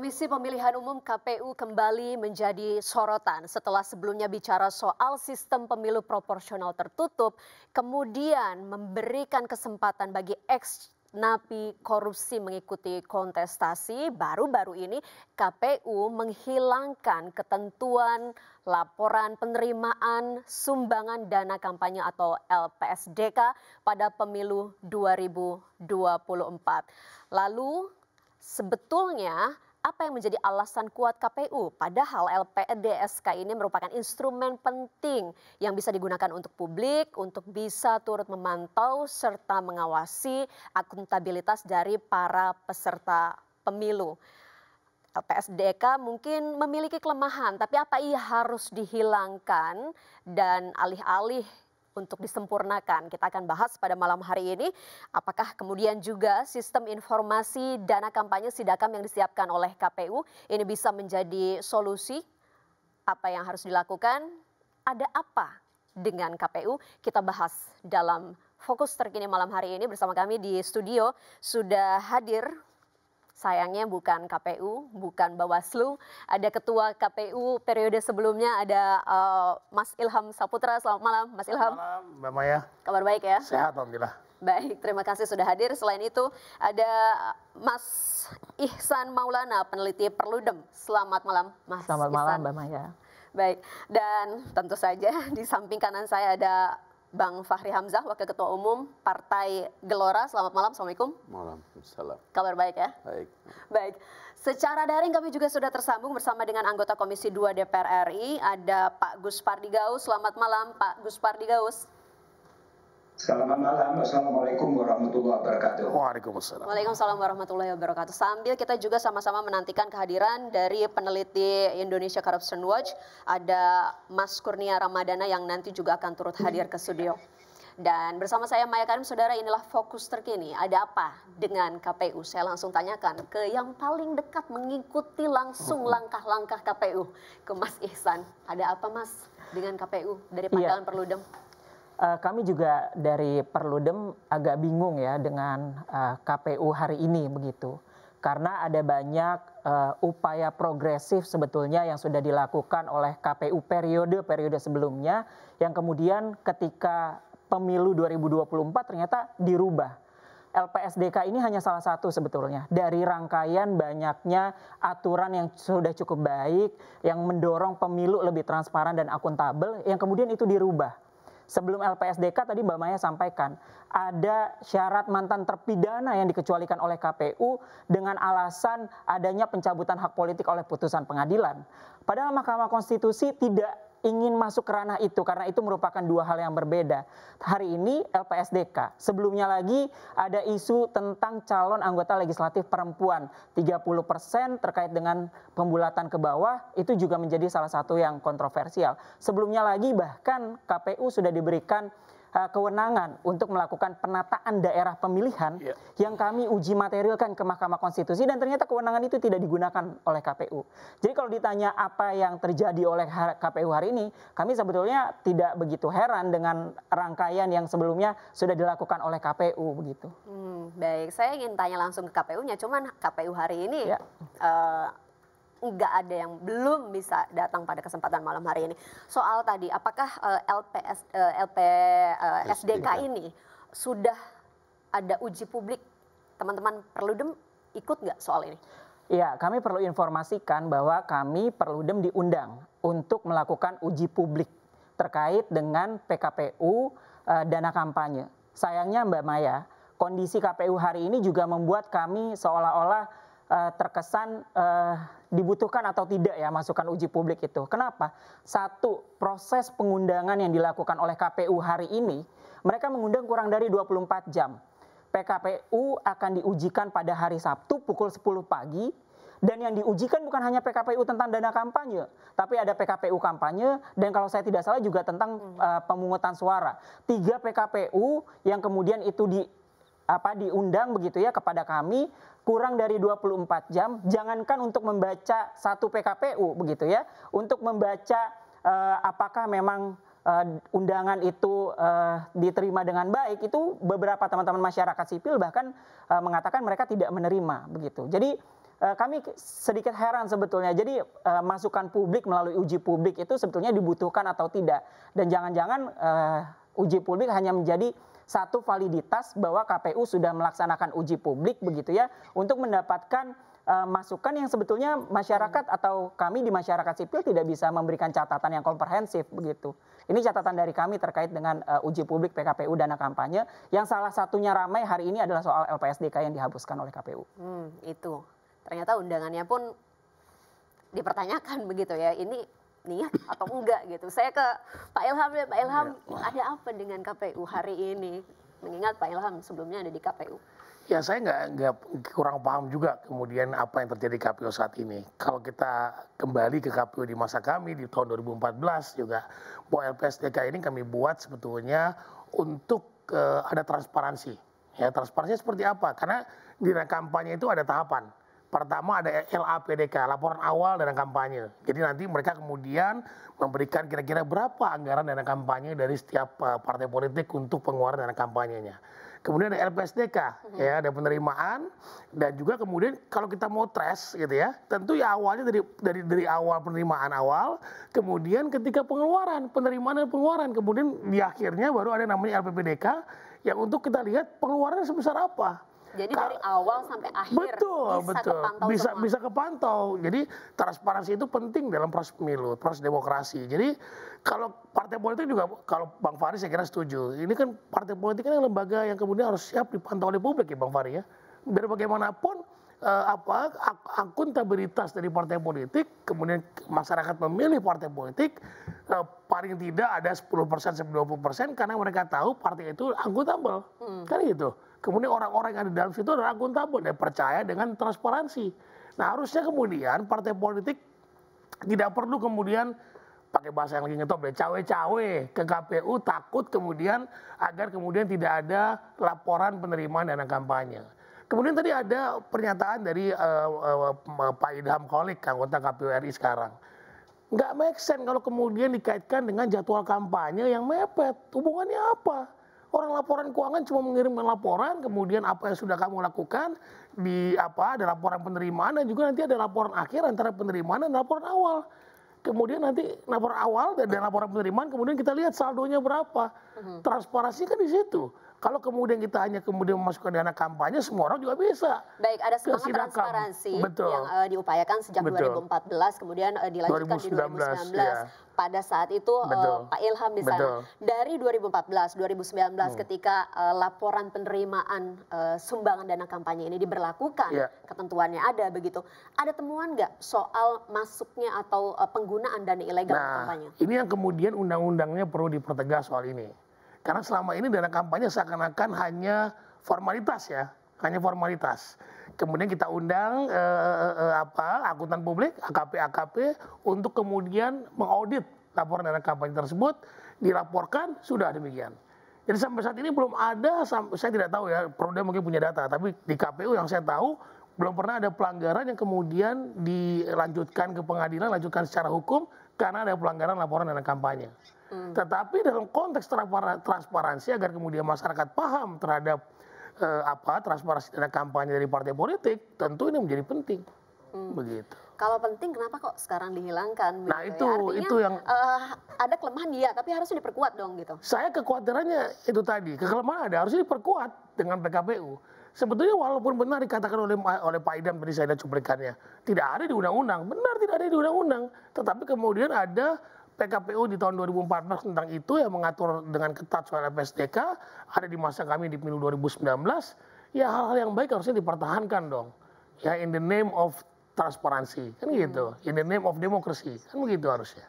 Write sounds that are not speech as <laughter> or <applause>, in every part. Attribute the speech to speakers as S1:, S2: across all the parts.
S1: Komisi Pemilihan Umum KPU kembali menjadi sorotan setelah sebelumnya bicara soal sistem pemilu proporsional tertutup, kemudian memberikan kesempatan bagi ex napi korupsi mengikuti kontestasi, baru-baru ini KPU menghilangkan ketentuan laporan penerimaan sumbangan dana kampanye atau LPSDK pada pemilu 2024. Lalu sebetulnya apa yang menjadi alasan kuat KPU? Padahal LPDSK ini merupakan instrumen penting yang bisa digunakan untuk publik, untuk bisa turut memantau serta mengawasi akuntabilitas dari para peserta pemilu. LPSDK mungkin memiliki kelemahan, tapi apa ia harus dihilangkan dan alih-alih untuk disempurnakan. Kita akan bahas pada malam hari ini apakah kemudian juga sistem informasi dana kampanye Sidakam yang disiapkan oleh KPU ini bisa menjadi solusi apa yang harus dilakukan? Ada apa dengan KPU? Kita bahas dalam fokus terkini malam hari ini bersama kami di studio sudah hadir sayangnya bukan KPU, bukan Bawaslu. Ada ketua KPU periode sebelumnya ada uh, Mas Ilham Saputra. Selamat malam, Mas Ilham. Selamat malam, Mbak Maya. Kabar baik ya? Sehat, alhamdulillah. Baik, terima kasih sudah hadir. Selain itu ada Mas Ihsan Maulana, peneliti Perludem. Selamat malam, Mas Selamat Ihsan. malam, Mbak Maya. Baik, dan tentu saja di samping kanan saya ada Bang Fahri Hamzah, Wakil Ketua Umum Partai Gelora. Selamat malam, Assalamualaikum.
S2: Malam, Assalamualaikum. Kabar baik ya? Baik.
S1: Baik. Secara daring kami juga sudah tersambung bersama dengan anggota Komisi 2 DPR RI. Ada Pak Gus Pardigaus. Selamat malam, Pak Gus Pardigaus.
S3: Selamat malam, Assalamualaikum warahmatullahi wabarakatuh.
S4: Waalaikumsalam.
S1: Waalaikumsalam warahmatullahi wabarakatuh. Sambil kita juga sama-sama menantikan kehadiran dari peneliti Indonesia Corruption Watch, ada Mas Kurnia Ramadana yang nanti juga akan turut hadir ke studio. Dan bersama saya Maya Karim, saudara inilah fokus terkini. Ada apa dengan KPU? Saya langsung tanyakan ke yang paling dekat mengikuti langsung langkah-langkah KPU, ke Mas Ihsan. Ada apa Mas dengan KPU dari iya. pandangan ya. Perludem?
S5: Eh, kami juga dari Perludem agak bingung ya dengan eh, KPU hari ini begitu. Karena ada banyak eh, upaya progresif sebetulnya yang sudah dilakukan oleh KPU periode-periode sebelumnya yang kemudian ketika pemilu 2024 ternyata dirubah. LPSDK ini hanya salah satu sebetulnya dari rangkaian banyaknya aturan yang sudah cukup baik yang mendorong pemilu lebih transparan dan akuntabel yang kemudian itu dirubah sebelum LPSDK tadi Mbak Maya sampaikan ada syarat mantan terpidana yang dikecualikan oleh KPU dengan alasan adanya pencabutan hak politik oleh putusan pengadilan. Padahal Mahkamah Konstitusi tidak ingin masuk ke ranah itu karena itu merupakan dua hal yang berbeda. Hari ini LPSDK, sebelumnya lagi ada isu tentang calon anggota legislatif perempuan 30% terkait dengan pembulatan ke bawah itu juga menjadi salah satu yang kontroversial. Sebelumnya lagi bahkan KPU sudah diberikan Eh, kewenangan untuk melakukan penataan daerah pemilihan yeah. yang kami uji materialkan ke Mahkamah Konstitusi dan ternyata kewenangan itu tidak digunakan oleh KPU. Jadi kalau ditanya apa yang terjadi oleh KPU hari ini, kami sebetulnya tidak begitu heran dengan rangkaian yang sebelumnya sudah dilakukan oleh KPU begitu.
S1: Hmm, baik, saya ingin tanya langsung ke KPU-nya, cuman KPU hari ini ya. uh, nggak ada yang belum bisa datang pada kesempatan malam hari ini. Soal tadi, apakah LPS, uh, LP SDK ini sudah ada uji publik? Teman-teman perlu dem ikut nggak soal ini?
S5: Ya, kami perlu informasikan bahwa kami perlu dem diundang untuk melakukan uji publik terkait dengan PKPU eh, dana kampanye. Sayangnya Mbak Maya, kondisi KPU hari ini juga membuat kami seolah-olah eh, terkesan eh, dibutuhkan atau tidak ya masukan uji publik itu. Kenapa? Satu, proses pengundangan yang dilakukan oleh KPU hari ini, mereka mengundang kurang dari 24 jam. PKPU akan diujikan pada hari Sabtu pukul 10 pagi dan yang diujikan bukan hanya PKPU tentang dana kampanye, tapi ada PKPU kampanye dan kalau saya tidak salah juga tentang uh, pemungutan suara. Tiga PKPU yang kemudian itu di apa diundang begitu ya kepada kami kurang dari 24 jam jangankan untuk membaca satu PKPU begitu ya untuk membaca uh, apakah memang uh, undangan itu uh, diterima dengan baik itu beberapa teman-teman masyarakat sipil bahkan uh, mengatakan mereka tidak menerima begitu. Jadi kami sedikit heran sebetulnya. Jadi masukan publik melalui uji publik itu sebetulnya dibutuhkan atau tidak dan jangan-jangan uh, uji publik hanya menjadi satu validitas bahwa KPU sudah melaksanakan uji publik begitu ya untuk mendapatkan uh, masukan yang sebetulnya masyarakat hmm. atau kami di masyarakat sipil tidak bisa memberikan catatan yang komprehensif begitu. Ini catatan dari kami terkait dengan uh, uji publik PKPU dana kampanye yang salah satunya ramai hari ini adalah soal LPSDK yang dihapuskan oleh KPU.
S1: Hmm, itu ternyata undangannya pun dipertanyakan begitu ya. Ini nih atau enggak gitu. Saya ke Pak Ilham ya Pak Ilham ya, ada apa dengan KPU hari ini? Mengingat Pak Ilham sebelumnya ada di KPU.
S4: Ya saya nggak nggak kurang paham juga kemudian apa yang terjadi di KPU saat ini. Kalau kita kembali ke KPU di masa kami di tahun 2014 juga, bahwa LPSDK ini kami buat sebetulnya untuk uh, ada transparansi. Ya transparansi seperti apa? Karena di kampanye itu ada tahapan Pertama ada LAPDK, laporan awal dana kampanye. Jadi nanti mereka kemudian memberikan kira-kira berapa anggaran dana kampanye dari setiap eh, partai politik untuk pengeluaran dana kampanyenya. Kemudian ada LPSDK, mm-hmm. ya ada penerimaan dan juga kemudian kalau kita mau tres gitu ya, tentu ya awalnya dari dari dari awal penerimaan awal, kemudian ketika pengeluaran, penerimaan dan pengeluaran, kemudian di akhirnya baru ada namanya LPPDK yang untuk kita lihat pengeluarannya sebesar apa
S1: jadi dari awal sampai akhir betul, bisa betul. kepantau bisa, semua. Bisa
S4: kepantau. Jadi transparansi itu penting dalam proses pemilu, proses demokrasi. Jadi kalau partai politik juga, kalau Bang Fahri saya kira setuju. Ini kan partai politik kan lembaga yang kemudian harus siap dipantau oleh publik ya Bang Fahri ya. Biar bagaimanapun eh, apa ak akuntabilitas dari partai politik, kemudian masyarakat memilih partai politik eh, paling tidak ada 10% sampai 20% karena mereka tahu partai itu akuntabel. Hmm. Kan gitu. Kemudian orang-orang yang ada di dalam situ adalah akuntabel dan percaya dengan transparansi. Nah harusnya kemudian partai politik tidak perlu kemudian pakai bahasa yang lagi ngetop deh, cawe-cawe ke KPU takut kemudian agar kemudian tidak ada laporan penerimaan dana kampanye. Kemudian tadi ada pernyataan dari uh, uh, Pak Idham Kolik, anggota KPU RI sekarang. Nggak make sense kalau kemudian dikaitkan dengan jadwal kampanye yang mepet. Hubungannya apa? Orang laporan keuangan cuma mengirimkan laporan, kemudian apa yang sudah kamu lakukan di apa ada laporan penerimaan dan juga nanti ada laporan akhir antara penerimaan dan laporan awal. Kemudian nanti laporan awal dan laporan penerimaan, kemudian kita lihat saldonya berapa. Hmm. Transparansi kan di situ. Kalau kemudian kita hanya kemudian memasukkan dana kampanye, semua orang juga bisa.
S1: Baik, ada semangat transparansi Betul. yang uh, eh, diupayakan sejak Betul. 2014, kemudian uh, dilanjutkan 2019, di 2019. Ya. Pada saat itu uh, Pak Ilham di sana. Dari 2014, 2019 hmm. ketika uh, laporan penerimaan uh, sumbangan dana kampanye ini diberlakukan, yeah. ketentuannya ada begitu. Ada temuan nggak soal masuknya atau uh, penggunaan dana ilegal nah, kampanye?
S4: Ini yang kemudian undang-undangnya perlu dipertegas soal ini. Karena selama ini dana kampanye seakan-akan hanya formalitas ya, hanya formalitas. Kemudian kita undang eh, eh, eh, eh apa akuntan publik AKP AKP untuk kemudian mengaudit laporan dana kampanye tersebut, dilaporkan sudah demikian. Jadi sampai saat ini belum ada, saya tidak tahu ya, Perda mungkin punya data, tapi di KPU yang saya tahu belum pernah ada pelanggaran yang kemudian dilanjutkan ke pengadilan, lanjutkan secara hukum karena ada pelanggaran laporan dana kampanye. Hmm. Tetapi dalam konteks transparansi agar kemudian masyarakat paham terhadap eh, apa transparansi dan kampanye dari partai politik, tentu ini menjadi penting. Hmm. Begitu.
S1: Kalau penting kenapa kok sekarang dihilangkan? Nah, ya? itu ya? Artinya, itu yang uh, ada kelemahan dia tapi harusnya diperkuat dong gitu.
S4: Saya kekhawatirannya itu tadi, kelemahan ada harusnya diperkuat dengan PKPU. Sebetulnya walaupun benar dikatakan oleh oleh Pak Idam tadi saya ada cuplikannya, tidak ada di undang-undang. Benar tidak ada di undang-undang, tetapi kemudian ada PKPU di tahun 2014 tentang itu ya mengatur dengan ketat soal FSDK ada di masa kami di pemilu 2019, ya hal-hal yang baik harusnya dipertahankan dong. Ya in the name of transparansi, kan hmm. gitu. In the name of demokrasi, kan begitu harusnya.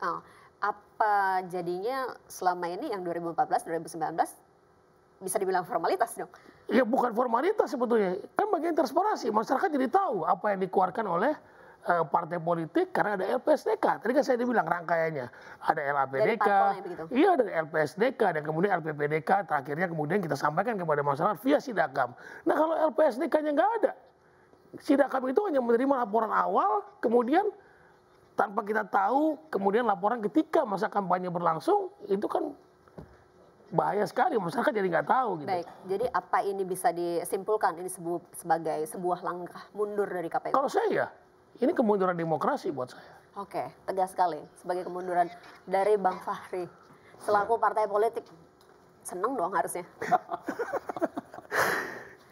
S1: Oh, apa jadinya selama ini yang 2014, 2019
S4: bisa dibilang formalitas dong. Ya bukan formalitas sebetulnya, kan bagian transparansi. Masyarakat jadi tahu apa yang dikeluarkan oleh Eh, partai politik karena ada LPSDK. Tadi kan saya dibilang rangkaiannya ada LAPDK, gitu gitu. iya ada LPSDK dan kemudian LPPDK terakhirnya kemudian kita sampaikan kepada masyarakat via sidakam. Nah kalau LPSDK-nya nggak ada, sidakam itu hanya menerima laporan awal kemudian tanpa kita tahu kemudian laporan ketika masa kampanye berlangsung itu kan bahaya sekali masyarakat jadi nggak tahu gitu.
S1: Baik, jadi apa ini bisa disimpulkan ini sebagai sebuah langkah mundur dari KPK Kalau saya ya
S4: ini kemunduran demokrasi
S1: buat saya. Oke, tegas sekali sebagai kemunduran dari Bang Fahri selaku partai politik. Seneng dong harusnya. <laughs>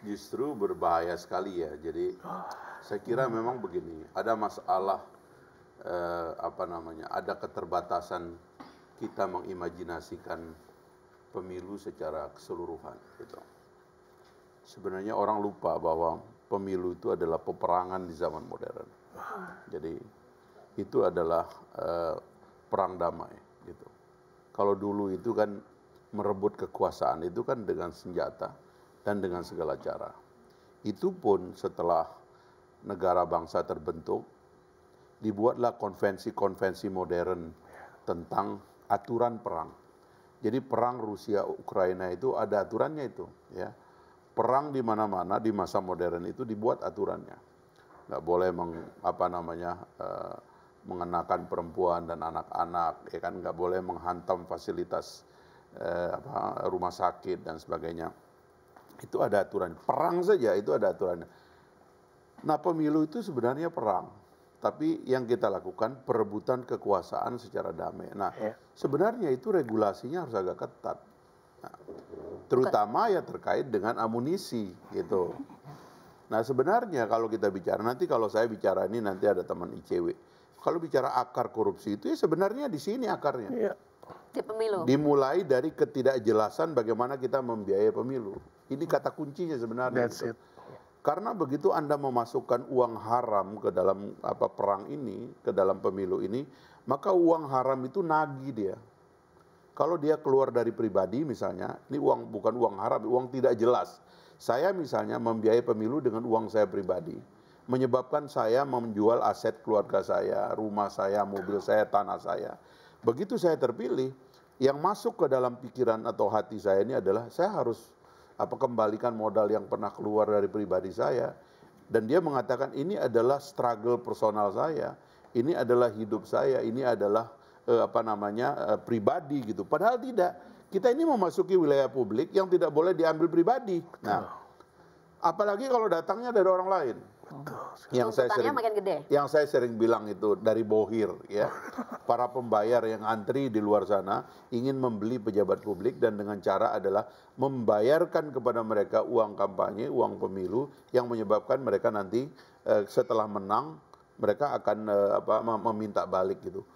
S2: Justru berbahaya sekali ya. Jadi saya kira memang begini, ada masalah eh, apa namanya? Ada keterbatasan kita mengimajinasikan pemilu secara keseluruhan gitu. Sebenarnya orang lupa bahwa pemilu itu adalah peperangan di zaman modern. Jadi itu adalah uh, perang damai gitu. Kalau dulu itu kan merebut kekuasaan itu kan dengan senjata dan dengan segala cara. Itu pun setelah negara bangsa terbentuk dibuatlah konvensi-konvensi modern tentang aturan perang. Jadi perang Rusia Ukraina itu ada aturannya itu ya perang di mana-mana di masa modern itu dibuat aturannya. Nggak boleh meng, apa namanya uh, mengenakan perempuan dan anak-anak, ya kan nggak boleh menghantam fasilitas uh, apa, rumah sakit dan sebagainya. Itu ada aturan. Perang saja itu ada aturannya. Nah pemilu itu sebenarnya perang, tapi yang kita lakukan perebutan kekuasaan secara damai. Nah ya. sebenarnya itu regulasinya harus agak ketat terutama ya terkait dengan amunisi gitu. Nah sebenarnya kalau kita bicara nanti kalau saya bicara ini nanti ada teman ICW. Kalau bicara akar korupsi itu ya sebenarnya di sini akarnya. Iya. Di pemilu. Dimulai dari ketidakjelasan bagaimana kita membiayai pemilu. Ini kata kuncinya sebenarnya. That's gitu. it. Karena begitu Anda memasukkan uang haram ke dalam apa perang ini, ke dalam pemilu ini, maka uang haram itu nagih dia. Kalau dia keluar dari pribadi misalnya, ini uang bukan uang haram, uang tidak jelas. Saya misalnya membiayai pemilu dengan uang saya pribadi. Menyebabkan saya menjual aset keluarga saya, rumah saya, mobil saya, tanah saya. Begitu saya terpilih, yang masuk ke dalam pikiran atau hati saya ini adalah saya harus apa kembalikan modal yang pernah keluar dari pribadi saya dan dia mengatakan ini adalah struggle personal saya ini adalah hidup saya ini adalah Eh, apa namanya eh, pribadi gitu. Padahal tidak. Kita ini memasuki wilayah publik yang tidak boleh diambil pribadi. Nah, apalagi kalau datangnya dari orang lain. Yang saya sering yang saya sering bilang itu dari bohir ya. <laughs> Para pembayar yang antri di luar sana ingin membeli pejabat publik dan dengan cara adalah membayarkan kepada mereka uang kampanye, uang pemilu yang menyebabkan mereka nanti eh, setelah menang mereka akan eh, apa meminta balik gitu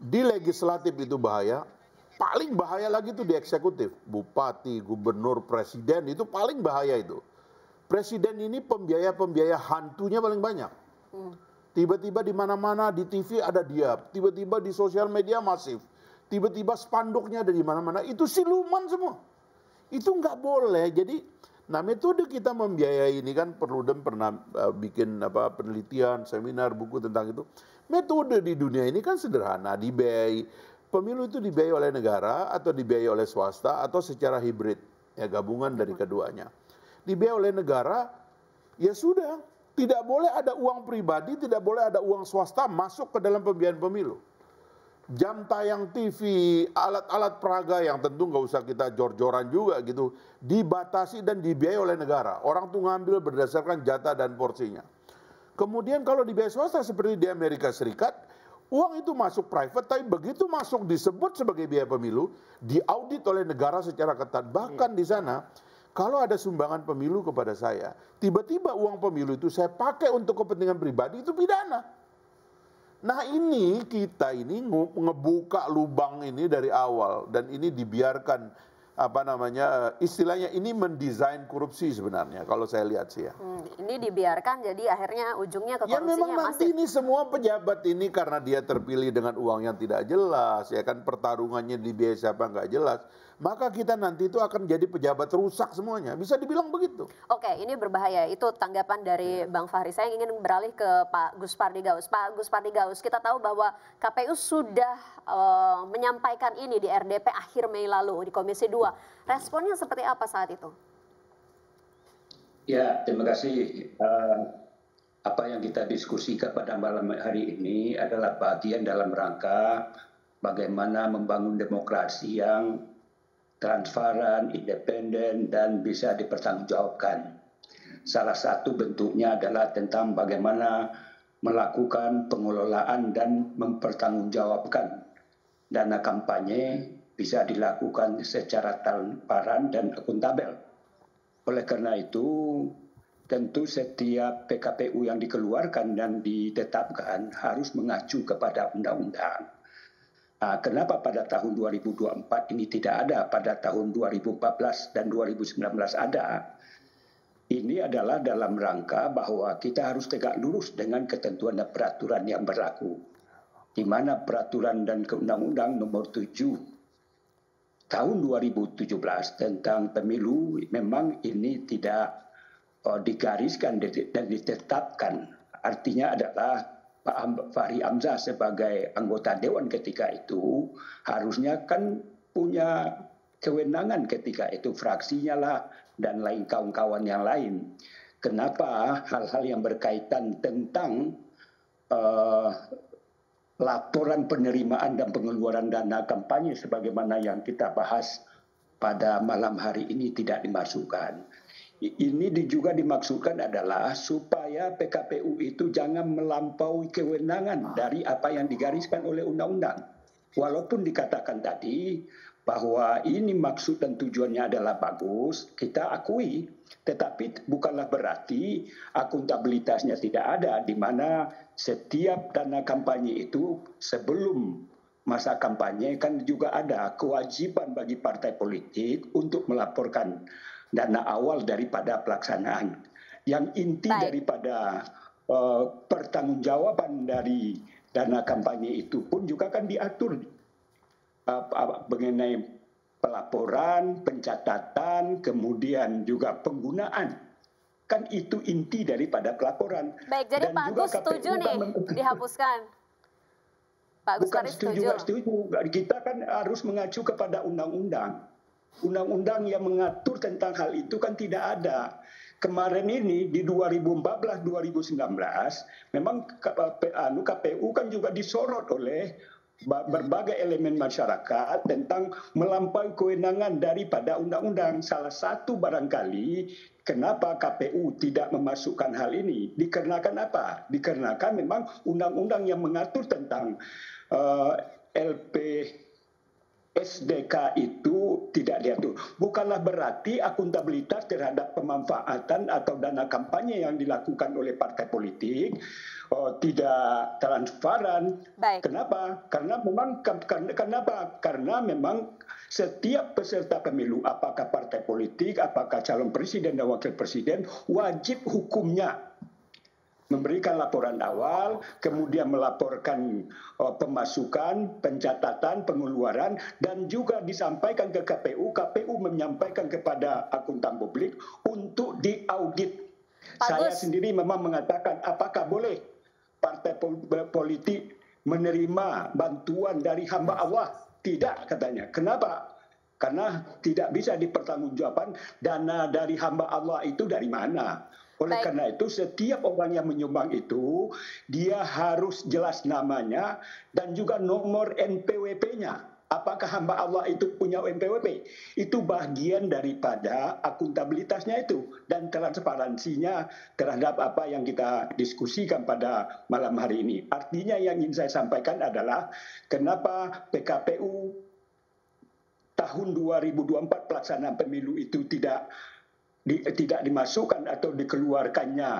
S2: di legislatif itu bahaya, paling bahaya lagi itu di eksekutif. Bupati, gubernur, presiden itu paling bahaya itu. Presiden ini pembiaya-pembiaya hantunya paling banyak. Hmm. Tiba-tiba di mana-mana di TV ada dia, tiba-tiba di sosial media masif, tiba-tiba spanduknya ada di mana-mana. Itu siluman semua. Itu nggak boleh. Jadi Nah metode kita membiayai ini kan perlu dem pernah uh, bikin apa penelitian, seminar, buku tentang itu. Metode di dunia ini kan sederhana, dibiayai. Pemilu itu dibiayai oleh negara atau dibiayai oleh swasta atau secara hibrid, ya gabungan dari keduanya. Dibiayai oleh negara, ya sudah, tidak boleh ada uang pribadi, tidak boleh ada uang swasta masuk ke dalam pembiayaan pemilu jam tayang TV, alat-alat peraga yang tentu nggak usah kita jor-joran juga gitu, dibatasi dan dibiayai oleh negara. Orang tuh ngambil berdasarkan jatah dan porsinya. Kemudian kalau di biaya swasta seperti di Amerika Serikat, uang itu masuk private, tapi begitu masuk disebut sebagai biaya pemilu, diaudit oleh negara secara ketat. Bahkan di sana, kalau ada sumbangan pemilu kepada saya, tiba-tiba uang pemilu itu saya pakai untuk kepentingan pribadi, itu pidana. Nah ini kita ini ngebuka lubang ini dari awal dan ini dibiarkan apa namanya istilahnya ini mendesain korupsi sebenarnya kalau saya lihat sih ya.
S1: Hmm, ini dibiarkan jadi akhirnya ujungnya ke korupsinya Ya memang nanti
S2: masih. ini semua pejabat ini karena dia terpilih dengan uang yang tidak jelas ya kan pertarungannya di biaya siapa nggak jelas maka kita nanti itu akan jadi pejabat rusak semuanya. Bisa dibilang begitu.
S1: Oke, ini berbahaya. Itu tanggapan dari iya. Bang Fahri. Saya ingin beralih ke Pak Gus Gaus. Pak Gus Gaus, kita tahu bahwa KPU sudah uh, menyampaikan ini di RDP akhir Mei lalu di Komisi 2. Responnya seperti apa saat itu?
S4: Ya,
S3: terima kasih. Uh, apa yang kita diskusikan pada malam hari ini adalah bagian dalam rangka bagaimana membangun demokrasi yang transparan, independen, dan bisa dipertanggungjawabkan. Salah satu bentuknya adalah tentang bagaimana melakukan pengelolaan dan mempertanggungjawabkan dana kampanye bisa dilakukan secara transparan dan akuntabel. Oleh karena itu, tentu setiap PKPU yang dikeluarkan dan ditetapkan harus mengacu kepada undang-undang. Ah, kenapa pada tahun 2024 ini tidak ada, pada tahun 2014 dan 2019 ada? Ini adalah dalam rangka bahwa kita harus tegak lurus dengan ketentuan dan peraturan yang berlaku. Di mana peraturan dan keundang-undang nomor 7 tahun 2017 tentang pemilu memang ini tidak oh, digariskan dan ditetapkan. Artinya adalah Pak Fahri Hamzah sebagai anggota dewan ketika itu harusnya kan punya kewenangan ketika itu fraksinya lah dan lain kawan-kawan yang lain. Kenapa hal-hal yang berkaitan tentang uh, laporan penerimaan dan pengeluaran dana kampanye sebagaimana yang kita bahas pada malam hari ini tidak dimasukkan? ini juga dimaksudkan adalah supaya PKPU itu jangan melampaui kewenangan ah. dari apa yang digariskan oleh undang-undang. Walaupun dikatakan tadi bahwa ini maksud dan tujuannya adalah bagus, kita akui. Tetapi bukanlah berarti akuntabilitasnya tidak ada, di mana setiap dana kampanye itu sebelum masa kampanye kan juga ada kewajiban bagi partai politik untuk melaporkan dana awal daripada pelaksanaan. Yang inti Baik. daripada uh, pertanggungjawaban dari dana kampanye itu pun juga akan diatur uh, mengenai pelaporan, pencatatan, kemudian juga penggunaan kan itu inti daripada pelaporan.
S1: Baik, jadi Dan Pak Agus setuju nih <laughs> dihapuskan. Pak Agus Bukan setuju,
S3: setuju. setuju. Kita kan harus mengacu kepada undang-undang undang-undang yang mengatur tentang hal itu kan tidak ada. Kemarin ini di 2014 2019 memang KPU, anu, kan juga disorot oleh berbagai elemen masyarakat tentang melampaui kewenangan daripada undang-undang. Salah satu barangkali kenapa KPU tidak memasukkan hal ini dikarenakan apa? Dikarenakan memang undang-undang yang mengatur tentang uh, eh, LP SDK itu tidak diatur. Bukanlah berarti akuntabilitas terhadap pemanfaatan atau dana kampanye yang dilakukan oleh partai politik oh, tidak transparan. Baik. Kenapa? Karena memang karena kenapa? Karena memang setiap peserta pemilu, apakah partai politik, apakah calon presiden dan wakil presiden, wajib hukumnya memberikan laporan awal, kemudian melaporkan uh, pemasukan, pencatatan, pengeluaran, dan juga disampaikan ke KPU. KPU menyampaikan kepada akuntan publik untuk diaudit. Bagus. Saya sendiri memang mengatakan apakah boleh partai eh, politik menerima bantuan dari hamba Allah? Tidak katanya. Kenapa? Karena tidak bisa dipertanggungjawabkan dana dari hamba Allah itu dari mana oleh Baik. karena itu setiap orang yang menyumbang itu dia harus jelas namanya dan juga nomor NPWP-nya. Apakah hamba Allah itu punya NPWP? Itu bagian daripada akuntabilitasnya itu dan transparansinya terhadap apa yang kita diskusikan pada malam hari ini. Artinya yang ingin saya sampaikan adalah kenapa PKPU tahun 2024 pelaksanaan pemilu itu tidak di, tidak dimasukkan atau dikeluarkannya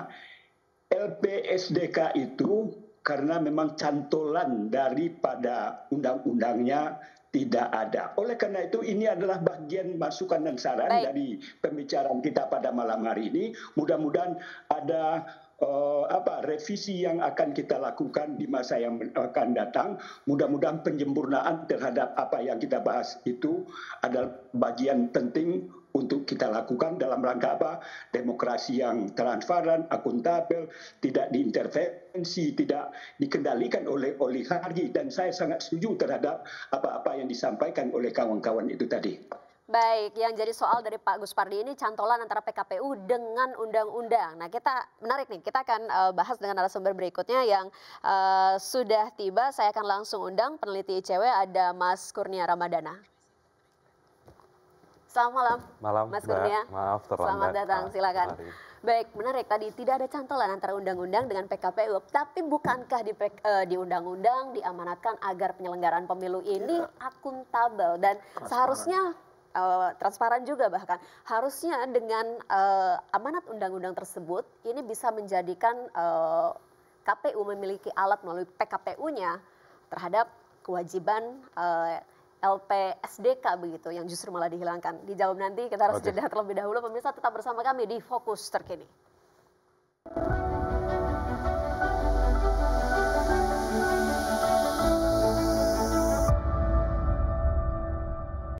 S3: LPSDK itu karena memang cantolan daripada undang-undangnya tidak ada. Oleh karena itu ini adalah bagian masukan dan saran Baik. dari pembicaraan kita pada malam hari ini. Mudah-mudahan ada uh, apa revisi yang akan kita lakukan di masa yang akan datang. Mudah-mudahan penyempurnaan terhadap apa yang kita bahas itu adalah bagian penting untuk kita lakukan dalam rangka apa? Demokrasi yang transparan, akuntabel, tidak diintervensi, tidak dikendalikan oleh oligarki dan saya sangat setuju terhadap apa-apa yang disampaikan oleh kawan-kawan itu tadi.
S1: Baik, yang jadi soal dari Pak Gus Pardi ini cantolan antara PKPU dengan undang-undang. Nah, kita menarik nih, kita akan uh, bahas dengan narasumber berikutnya yang uh, sudah tiba. Saya akan langsung undang peneliti ICW ada Mas Kurnia Ramadana. Selamat malam. Malam. Mas Kurnia. Maaf terlambat. Selamat datang, ah, silakan. Baik, menarik tadi tidak ada cantolan antara undang-undang dengan PKPU, tapi bukankah di uh, di undang-undang diamanatkan agar penyelenggaraan pemilu ini ya. akuntabel dan Transparan. seharusnya Uh, transparan juga bahkan harusnya dengan uh, amanat undang-undang tersebut ini bisa menjadikan uh, KPU memiliki alat melalui PKPU-nya terhadap kewajiban uh, LPSDK begitu yang justru malah dihilangkan. Dijawab nanti, kita harus okay. jeda terlebih dahulu. Pemirsa tetap bersama kami di Fokus Terkini.